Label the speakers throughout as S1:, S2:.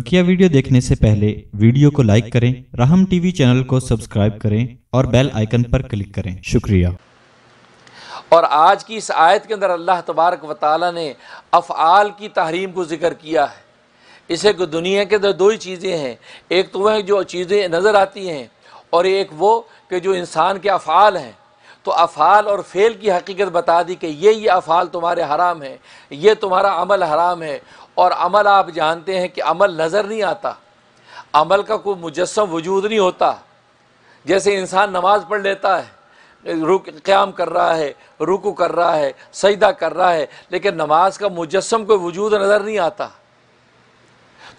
S1: बकिया वीडियो देखने से पहले वीडियो को लाइक करें राहम टीवी चैनल को सब्सक्राइब करें और बेल आइकन पर क्लिक करें शुक्रिया और आज की इस आयत के अंदर अल्लाह तबारक वाली ने अफ़ाल की तहरीम को जिक्र किया है इसे को दुनिया के अंदर दो ही चीज़ें हैं एक तो वह जो चीज़ें नज़र आती हैं और एक वो कि जो इंसान के अफ़ाल हैं तो अफ़ाल और फ़ेल की हकीकत बता दी कि ये ये अफ़ाल तुम्हारे हराम है ये तुम्हारा अमल हराम है और अमल आप जानते हैं कि अमल नज़र नहीं आता अमल का कोई मुजस्म वजूद नहीं होता जैसे इंसान नमाज पढ़ लेता है रुक क़्याम कर रहा है रुकू कर रहा है सजदा कर रहा है लेकिन नमाज का मुजस्म कोई वजूद नज़र नहीं आता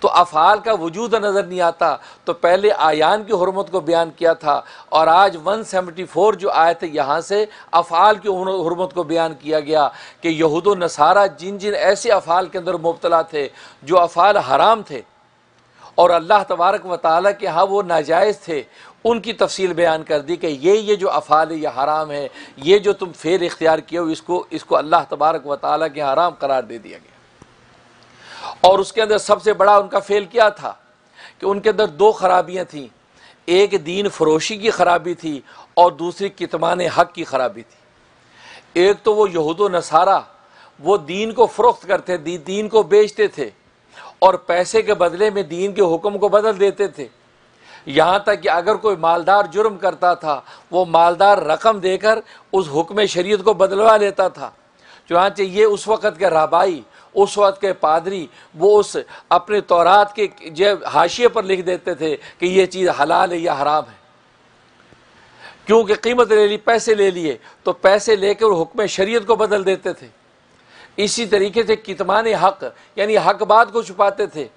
S1: तो अफ़ाल का वजूद नज़र नहीं आता तो पहले आयान की हरमत को बयान किया था और आज 174 जो आए थे यहाँ से अफ़ाल की हरमत को बयान किया गया कि यहूद नसारा जिन जिन ऐसे अफ़ाल के अंदर मुबतला थे जो अफ़ाल हराम थे और अल्लाह तबारक व ताली के यहाँ वो नाजायज़ थे उनकी तफसील बयान कर दी कि ये ये जो अफ़ाल है ये हराम है ये जो तुम फेर इख्तियार किए हो इसको इसको अल्लाह तबारक व ताली के हराम करार दे दिया गया और उसके अंदर सबसे बड़ा उनका फेल क्या था कि उनके अंदर दो खराबियाँ थीं एक दीन फरोशी की खराबी थी और दूसरी कितमान हक की खराबी थी एक तो वो यहूद नसारा वो दीन को फ़रोख्त करते दी, दीन को बेचते थे और पैसे के बदले में दीन के हुक्म को बदल देते थे यहाँ तक कि अगर कोई मालदार जुर्म करता था वो मालदार रकम देकर उस हुक्म शरीयत को बदलवा लेता था चुनाचे ये उस वक़्त के राबाई उस वक्त के पादरी वो उस अपने तौरात के जो हाशिए पर लिख देते थे कि ये चीज़ हलाल है या हराम है क्योंकि कीमत ले ली पैसे ले लिए तो पैसे लेकर हुक्म शरीयत को बदल देते थे इसी तरीके से कितमान हक यानी हक बात को छुपाते थे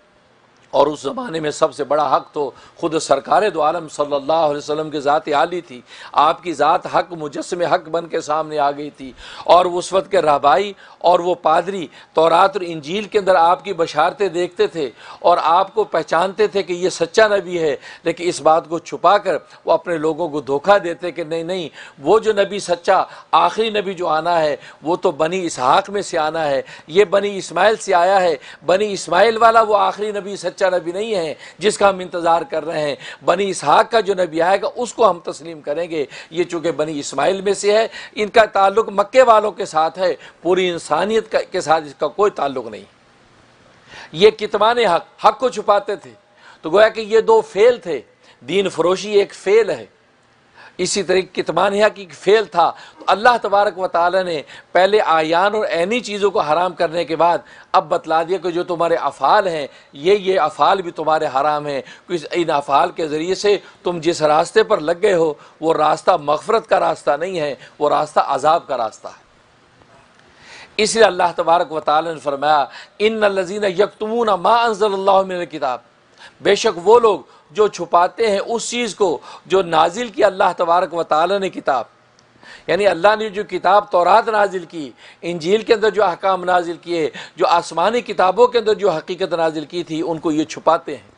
S1: और उस ज़माने में सबसे बड़ा हक तो ख़ुद सरकार दो आलम सल्ला वसम की ज़ात आली थी आपकी ज़ात हक मुजस्म हक बन के सामने आ गई थी और उस वक्त के रहबाई और वो पादरी तोरात और इंजील के अंदर आपकी बशारतें देखते थे और आपको पहचानते थे कि ये सच्चा नबी है लेकिन इस बात को छुपा कर वो अपने लोगों को धोखा देते कि नहीं नहीं वो जो नबी सच्चा आखिरी नबी जो आना है वो तो बनी इसहाक में से आना है ये बनी इसमाइल से आया है बनी इसमाइल वाला वो आखिरी नबी सच सच्चा नबी नहीं है जिसका हम इंतज़ार कर रहे हैं बनी इसहाक का जो नबी आएगा उसको हम तस्लीम करेंगे ये चूंकि बनी इसमाइल में से है इनका ताल्लुक मक्के वालों के साथ है पूरी इंसानियत के साथ इसका कोई ताल्लुक नहीं ये कितमान हक हक को छुपाते थे तो गोया कि ये दो फेल थे दीन फरोशी एक फेल है इसी तरीके कितमान यह कि फेल था तो अल्लाह तबारक व ताली ने पहले आयान और ऐनी चीज़ों को हराम करने के बाद अब बतला दिया कि जो तुम्हारे अफ़ाल हैं ये ये अफ़ाल भी तुम्हारे हराम हैं इस इन अफ़ाल के ज़रिए से तुम जिस रास्ते पर लग गए हो वो रास्ता मगफरत का रास्ता नहीं है वो रास्ता अजाब का रास्ता है इसलिए अल्लाह तबारक व ताली ने फरमाया इन लजीन यकतमून माँ अनजल किताब बेशक वो लोग जो छुपाते हैं उस चीज़ को जो नाजिल की अल्लाह तबारक व ताली ने किताब यानी अल्लाह ने जो किताब तौरात नाजिल की इंजील के अंदर जो अहकाम नाजिल किए जो आसमानी किताबों के अंदर जो हकीकत नाजिल की थी उनको ये छुपाते हैं